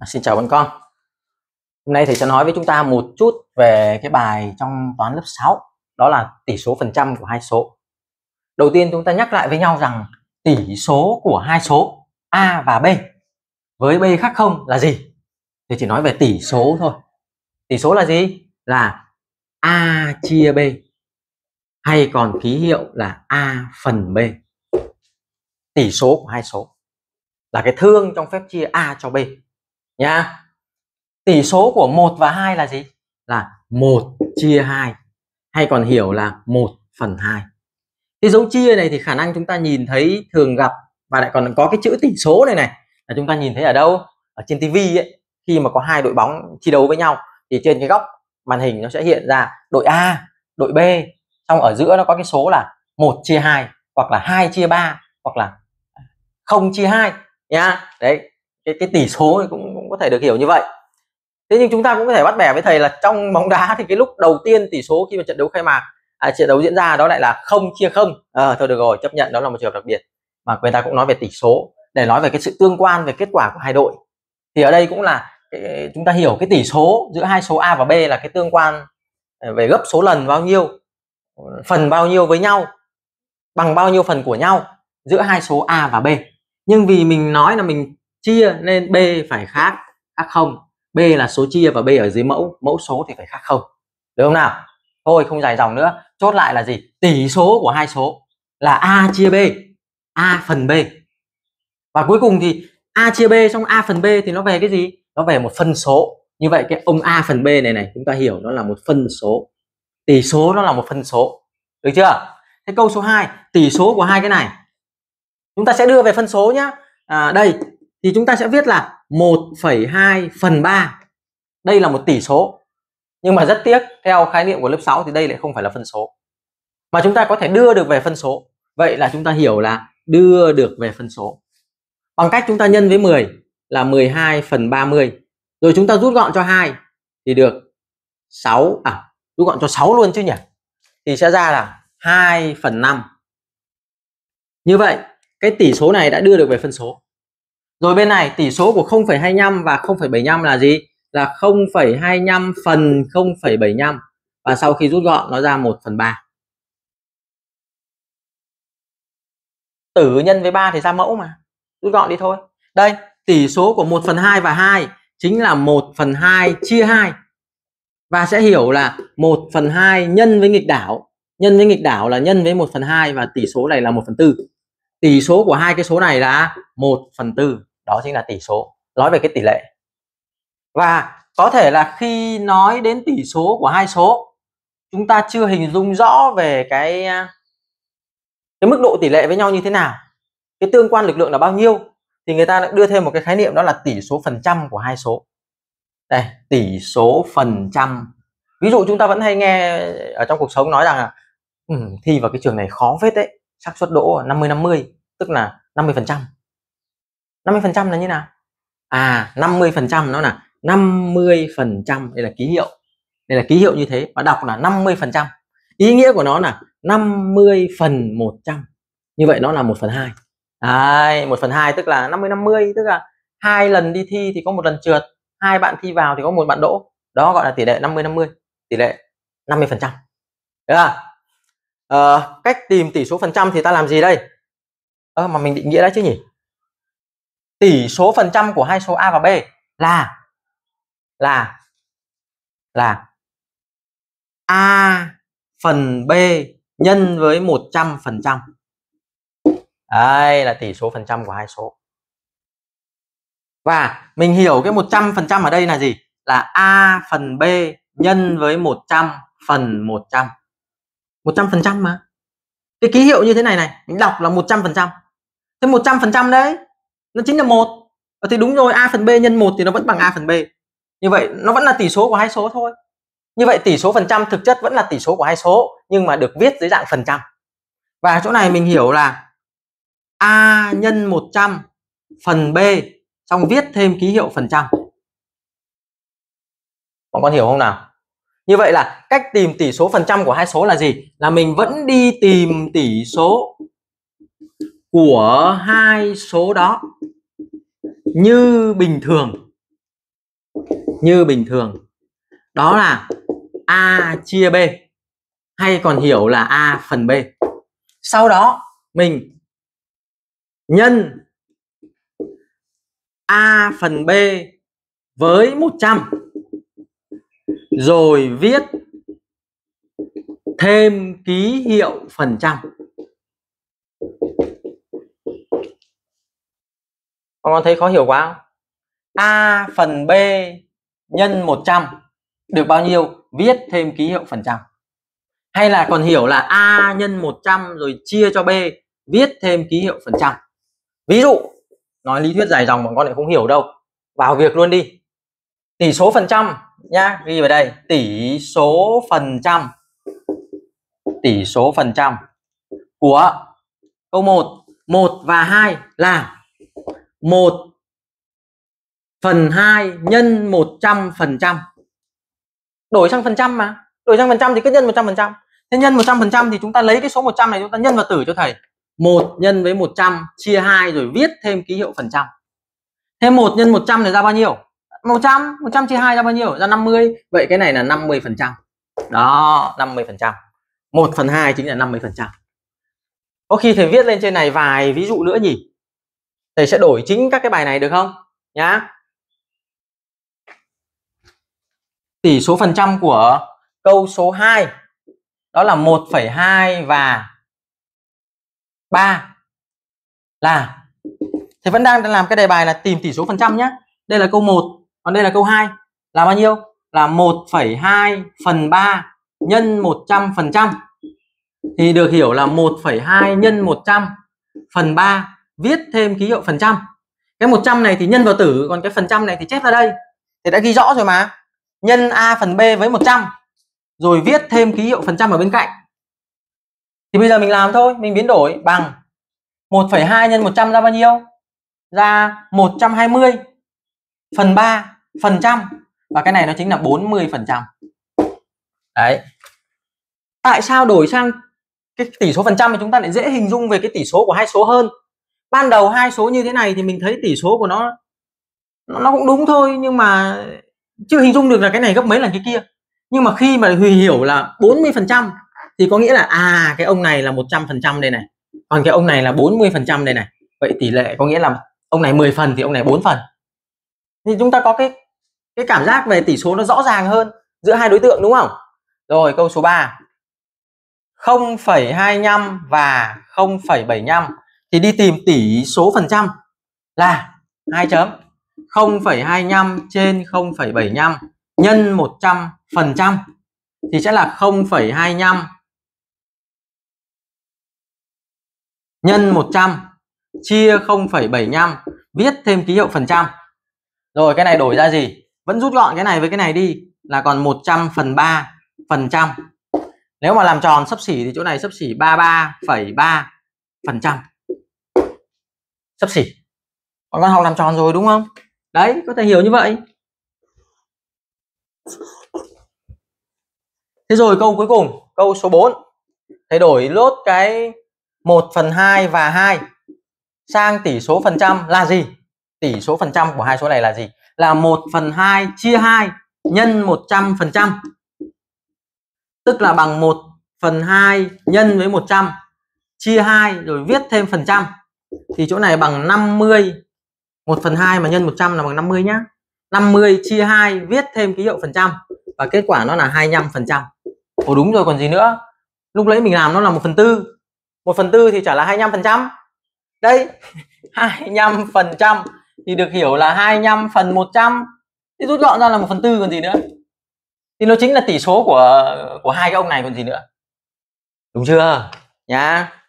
À, xin chào bọn con Hôm nay thầy sẽ nói với chúng ta một chút về cái bài trong toán lớp 6 Đó là tỷ số phần trăm của hai số Đầu tiên chúng ta nhắc lại với nhau rằng tỷ số của hai số A và B với B khác không là gì? Thì chỉ nói về tỷ số thôi Tỷ số là gì? Là A chia B hay còn ký hiệu là A phần B Tỷ số của hai số là cái thương trong phép chia A cho B nha tỷ số của 1 và 2 là gì là 1 chia 2 hay còn hiểu là 1 phần 2 cái dấu chia này thì khả năng chúng ta nhìn thấy thường gặp và lại còn có cái chữ tỷ số này này là chúng ta nhìn thấy ở đâu ở trên tivi ấy khi mà có hai đội bóng thi đấu với nhau thì trên cái góc màn hình nó sẽ hiện ra đội A đội B xong ở giữa nó có cái số là 1 chia 2 hoặc là 2 chia 3 hoặc là 0 chia 2 nhá đấy cái, cái tỷ số cũng có thể được hiểu như vậy thế nhưng chúng ta cũng có thể bắt bẻ với thầy là trong bóng đá thì cái lúc đầu tiên tỷ số khi mà trận đấu khai mạc à, trận đấu diễn ra đó lại là không chia không à, thôi được rồi chấp nhận đó là một trường hợp đặc biệt mà người ta cũng nói về tỷ số để nói về cái sự tương quan về kết quả của hai đội thì ở đây cũng là chúng ta hiểu cái tỷ số giữa hai số a và b là cái tương quan à, về gấp số lần bao nhiêu phần bao nhiêu với nhau bằng bao nhiêu phần của nhau giữa hai số a và b nhưng vì mình nói là mình chia nên b phải khác khác không b là số chia và b ở dưới mẫu mẫu số thì phải khác không được không nào thôi không dài dòng nữa chốt lại là gì tỷ số của hai số là a chia b a phần b và cuối cùng thì a chia b xong a phần b thì nó về cái gì nó về một phân số như vậy cái ông a phần b này này chúng ta hiểu nó là một phân số tỷ số nó là một phân số được chưa thế câu số 2 tỷ số của hai cái này chúng ta sẽ đưa về phân số nhá à, đây thì chúng ta sẽ viết là 1,2 phần 3 đây là một tỷ số nhưng mà rất tiếc theo khái niệm của lớp 6 thì đây lại không phải là phân số mà chúng ta có thể đưa được về phân số vậy là chúng ta hiểu là đưa được về phân số bằng cách chúng ta nhân với 10 là 12 phần 30 rồi chúng ta rút gọn cho 2 thì được 6 à rút gọn cho 6 luôn chứ nhỉ thì sẽ ra là 2 phần 5 như vậy cái tỷ số này đã đưa được về phân số rồi bên này tỷ số của 0,25 và 0,75 là gì? Là 0,25 phần 0,75 và sau khi rút gọn nó ra 1 phần 3. Tử nhân với 3 thì ra mẫu mà. Rút gọn đi thôi. Đây, tỷ số của 1 phần 2 và 2 chính là 1 phần 2 chia 2. Và sẽ hiểu là 1 phần 2 nhân với nghịch đảo. Nhân với nghịch đảo là nhân với 1 phần 2 và tỷ số này là 1 phần 4 tỷ số của hai cái số này là 1 phần tư đó chính là tỷ số nói về cái tỷ lệ và có thể là khi nói đến tỷ số của hai số chúng ta chưa hình dung rõ về cái à, cái mức độ tỷ lệ với nhau như thế nào cái tương quan lực lượng là bao nhiêu thì người ta lại đưa thêm một cái khái niệm đó là tỷ số phần trăm của hai số đây tỷ số phần trăm ví dụ chúng ta vẫn hay nghe ở trong cuộc sống nói rằng là ừ, thi vào cái trường này khó phết đấy xác suất đỗ 50 50 tức là 50 phần trăm 50% là như nào à 50% nó là 50% đây là ký hiệu đây là ký hiệu như thế và đọc là 50% ý nghĩa của nó là 50 phần 100 như vậy nó là 1 phần 2 Đấy, 1 phần 2 tức là 50 50 tức là hai lần đi thi thì có một lần trượt hai bạn thi vào thì có một bạn đỗ đó gọi là tỷ lệ 50 50 tỷ lệ 50 phần trăm à, cách tìm tỷ số phần trăm thì ta làm gì đây à, mà mình định nghĩa đấy chứ nhỉ tỷ số phần trăm của hai số A và B là là là A phần B nhân với 100%. Đây là tỷ số phần trăm của hai số. Và mình hiểu cái 100% ở đây là gì? Là A phần B nhân với 100 phần 100. 100% mà. Cái ký hiệu như thế này này, mình đọc là 100%. Thế 100% đấy nó chính là một ờ, thì đúng rồi a phần b nhân một thì nó vẫn bằng a phần b như vậy nó vẫn là tỷ số của hai số thôi như vậy tỷ số phần trăm thực chất vẫn là tỷ số của hai số nhưng mà được viết dưới dạng phần trăm và chỗ này mình hiểu là a nhân 100 phần b xong viết thêm ký hiệu phần trăm mọi con hiểu không nào như vậy là cách tìm tỷ số phần trăm của hai số là gì là mình vẫn đi tìm tỷ số của hai số đó như bình thường như bình thường đó là a chia b hay còn hiểu là a phần b sau đó mình nhân a phần b với 100 rồi viết thêm ký hiệu phần trăm Con có thấy khó hiểu quá không? A phần B nhân 100 được bao nhiêu? Viết thêm ký hiệu phần trăm. Hay là còn hiểu là A nhân 100 rồi chia cho B, viết thêm ký hiệu phần trăm. Ví dụ, nói lý thuyết dài dòng bọn con lại không hiểu đâu. Vào việc luôn đi. Tỷ số phần trăm nhá, ghi vào đây, tỷ số phần trăm. Tỷ số phần trăm của câu 1, 1 và 2 là 1 phần 2 nhân 100%. Đổi sang phần trăm mà. Đổi sang phần trăm thì cứ nhân 100%. Thế nhân 100% thì chúng ta lấy cái số 100 này chúng ta nhân vào tử cho thầy. 1 nhân với 100 chia 2 rồi viết thêm ký hiệu phần trăm. Thế 1 nhân 100 này ra bao nhiêu? 100, 100 chia 2 ra bao nhiêu? Ra 50. Vậy cái này là 50%. Đó, 50%. 1 phần 2 chính là 50%. Có khi thầy viết lên trên này vài ví dụ nữa nhỉ? thầy sẽ đổi chính các cái bài này được không nhá tỷ số phần trăm của câu số 2 đó là 1,2 và 3 là thầy vẫn đang làm cái đề bài là tìm tỷ số phần trăm nhé đây là câu 1 còn đây là câu 2 là bao nhiêu là 1,2 phần 3 nhân 100 phần trăm thì được hiểu là 1,2 nhân 100 phần 3 viết thêm ký hiệu phần trăm cái 100 này thì nhân vào tử còn cái phần trăm này thì chép ra đây thì đã ghi rõ rồi mà nhân a phần b với 100 rồi viết thêm ký hiệu phần trăm ở bên cạnh thì bây giờ mình làm thôi mình biến đổi bằng 1,2 nhân 100 ra bao nhiêu ra 120 phần 3 phần trăm và cái này nó chính là 40 phần trăm đấy tại sao đổi sang cái tỷ số phần trăm thì chúng ta lại dễ hình dung về cái tỷ số của hai số hơn ban đầu hai số như thế này thì mình thấy tỷ số của nó nó cũng đúng thôi nhưng mà chưa hình dung được là cái này gấp mấy lần cái kia nhưng mà khi mà Huy hiểu là 40 phần trăm thì có nghĩa là à cái ông này là 100 phần trăm đây này còn cái ông này là 40 phần trăm đây này vậy tỷ lệ có nghĩa là ông này 10 phần thì ông này 4 phần thì chúng ta có cái cái cảm giác về tỷ số nó rõ ràng hơn giữa hai đối tượng đúng không rồi câu số 3 0,25 và 0,75 thì đi tìm tỷ số phần trăm là hai chấm 0,25 trên 0,75 nhân 100 phần trăm thì sẽ là 0,25 nhân 100 chia 0,75 viết thêm ký hiệu phần trăm rồi cái này đổi ra gì vẫn rút gọn cái này với cái này đi là còn 100 phần 3 phần trăm nếu mà làm tròn sấp xỉ thì chỗ này sấp xỉ 33,3 phần trăm sấp xỉ còn con học làm tròn rồi đúng không đấy có thể hiểu như vậy thế rồi câu cuối cùng câu số 4 thay đổi lốt cái 1 phần 2 và 2 sang tỷ số phần trăm là gì tỷ số phần trăm của hai số này là gì là 1 phần 2 chia 2 nhân 100 phần trăm tức là bằng 1 phần 2 nhân với 100 chia 2 rồi viết thêm phần trăm thì chỗ này bằng 50 1 phần 2 mà nhân 100 là bằng 50 nhá 50 chia 2 viết thêm ký hiệu phần trăm và kết quả nó là 25 phần trăm Ồ đúng rồi còn gì nữa lúc nãy mình làm nó là 1 phần tư 1 phần tư thì trả là 25 phần trăm đây 25 phần trăm thì được hiểu là 25 phần 100 thì rút gọn ra là 1 phần tư còn gì nữa thì nó chính là tỷ số của của hai cái ông này còn gì nữa đúng chưa nhá yeah.